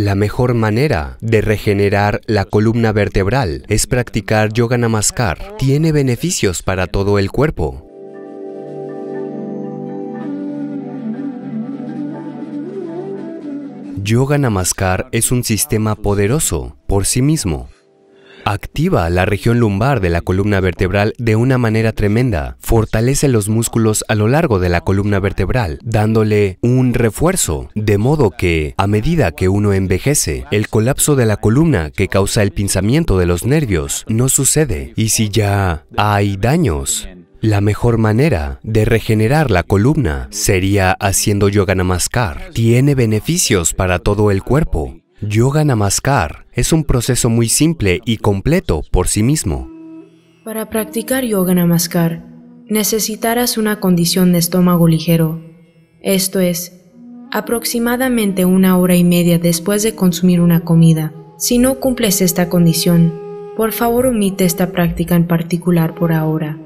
La mejor manera de regenerar la columna vertebral es practicar yoga namaskar. Tiene beneficios para todo el cuerpo. Yoga Namaskar es un sistema poderoso por sí mismo. Activa la región lumbar de la columna vertebral de una manera tremenda. Fortalece los músculos a lo largo de la columna vertebral, dándole un refuerzo, de modo que, a medida que uno envejece, el colapso de la columna que causa el pinzamiento de los nervios no sucede. Y si ya hay daños, la mejor manera de regenerar la columna sería haciendo yoga namaskar. Tiene beneficios para todo el cuerpo. Yoga Namaskar es un proceso muy simple y completo por sí mismo. Para practicar Yoga Namaskar, necesitarás una condición de estómago ligero, esto es, aproximadamente una hora y media después de consumir una comida. Si no cumples esta condición, por favor omite esta práctica en particular por ahora.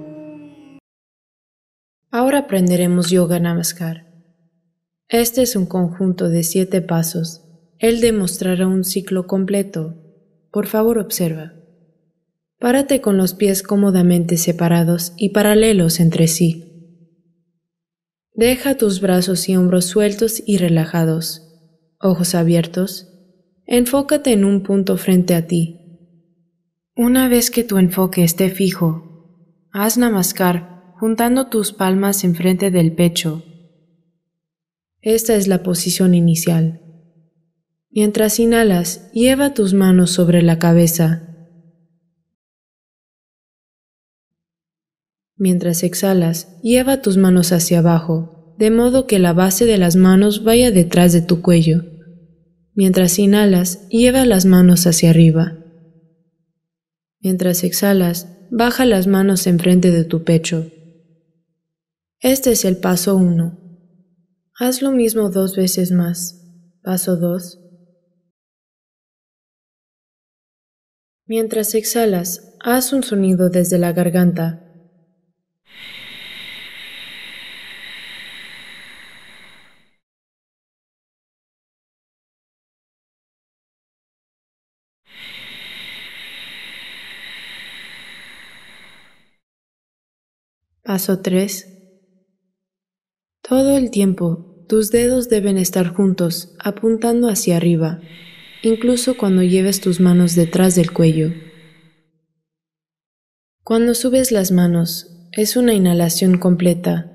Ahora aprenderemos Yoga Namaskar. Este es un conjunto de siete pasos él demostrará un ciclo completo. Por favor, observa. Párate con los pies cómodamente separados y paralelos entre sí. Deja tus brazos y hombros sueltos y relajados, ojos abiertos. Enfócate en un punto frente a ti. Una vez que tu enfoque esté fijo, haz namaskar juntando tus palmas en frente del pecho. Esta es la posición inicial. Mientras inhalas, lleva tus manos sobre la cabeza. Mientras exhalas, lleva tus manos hacia abajo, de modo que la base de las manos vaya detrás de tu cuello. Mientras inhalas, lleva las manos hacia arriba. Mientras exhalas, baja las manos enfrente de tu pecho. Este es el paso 1. Haz lo mismo dos veces más. Paso 2. Mientras exhalas, haz un sonido desde la garganta. Paso 3. Todo el tiempo, tus dedos deben estar juntos, apuntando hacia arriba incluso cuando lleves tus manos detrás del cuello. Cuando subes las manos, es una inhalación completa.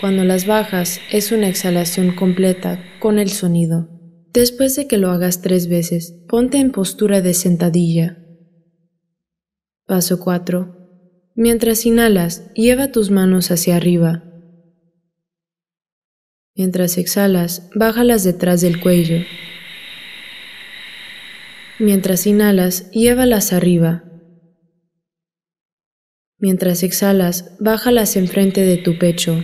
Cuando las bajas, es una exhalación completa con el sonido. Después de que lo hagas tres veces, ponte en postura de sentadilla. Paso 4. Mientras inhalas, lleva tus manos hacia arriba. Mientras exhalas, bájalas detrás del cuello. Mientras inhalas, llévalas arriba. Mientras exhalas, bájalas enfrente de tu pecho.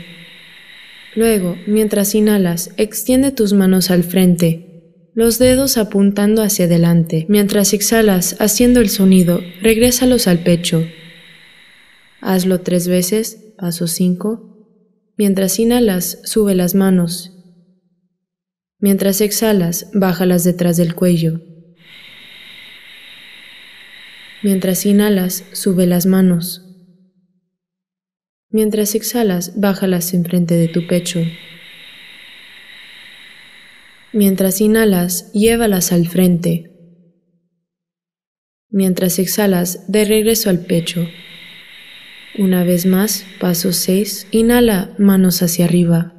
Luego, mientras inhalas, extiende tus manos al frente, los dedos apuntando hacia adelante. Mientras exhalas, haciendo el sonido, regrésalos al pecho. Hazlo tres veces, paso cinco. Mientras inhalas, sube las manos. Mientras exhalas, bájalas detrás del cuello. Mientras inhalas, sube las manos. Mientras exhalas, bájalas enfrente de tu pecho. Mientras inhalas, llévalas al frente. Mientras exhalas, de regreso al pecho. Una vez más, paso 6, inhala, manos hacia arriba.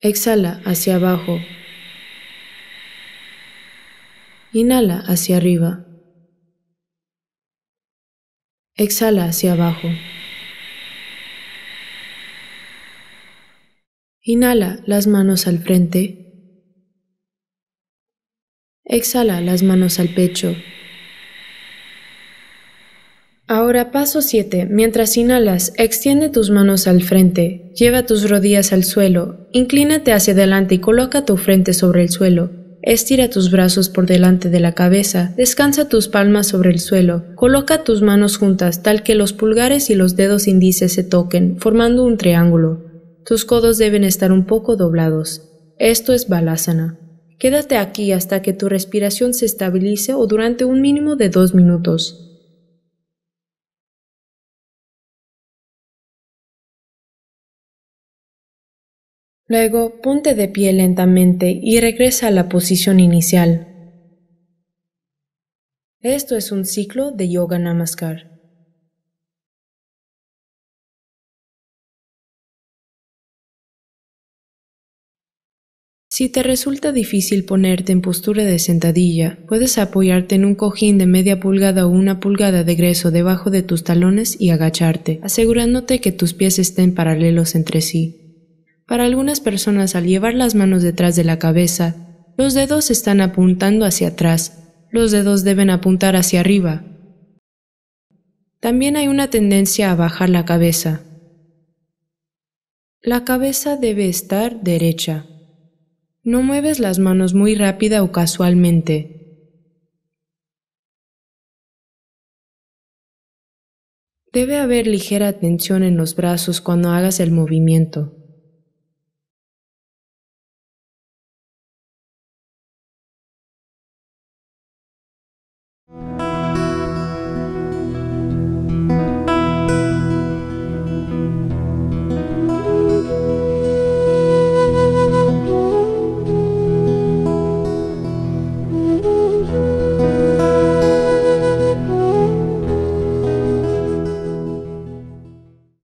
Exhala hacia abajo, Inhala hacia arriba. Exhala hacia abajo. Inhala las manos al frente. Exhala las manos al pecho. Ahora paso 7. Mientras inhalas, extiende tus manos al frente, lleva tus rodillas al suelo, inclínate hacia adelante y coloca tu frente sobre el suelo. Estira tus brazos por delante de la cabeza, descansa tus palmas sobre el suelo, coloca tus manos juntas tal que los pulgares y los dedos índices se toquen, formando un triángulo. Tus codos deben estar un poco doblados. Esto es balasana. Quédate aquí hasta que tu respiración se estabilice o durante un mínimo de dos minutos. Luego, ponte de pie lentamente y regresa a la posición inicial. Esto es un ciclo de Yoga Namaskar. Si te resulta difícil ponerte en postura de sentadilla, puedes apoyarte en un cojín de media pulgada o una pulgada de grueso debajo de tus talones y agacharte, asegurándote que tus pies estén paralelos entre sí. Para algunas personas al llevar las manos detrás de la cabeza, los dedos están apuntando hacia atrás, los dedos deben apuntar hacia arriba. También hay una tendencia a bajar la cabeza. La cabeza debe estar derecha. No mueves las manos muy rápida o casualmente. Debe haber ligera tensión en los brazos cuando hagas el movimiento.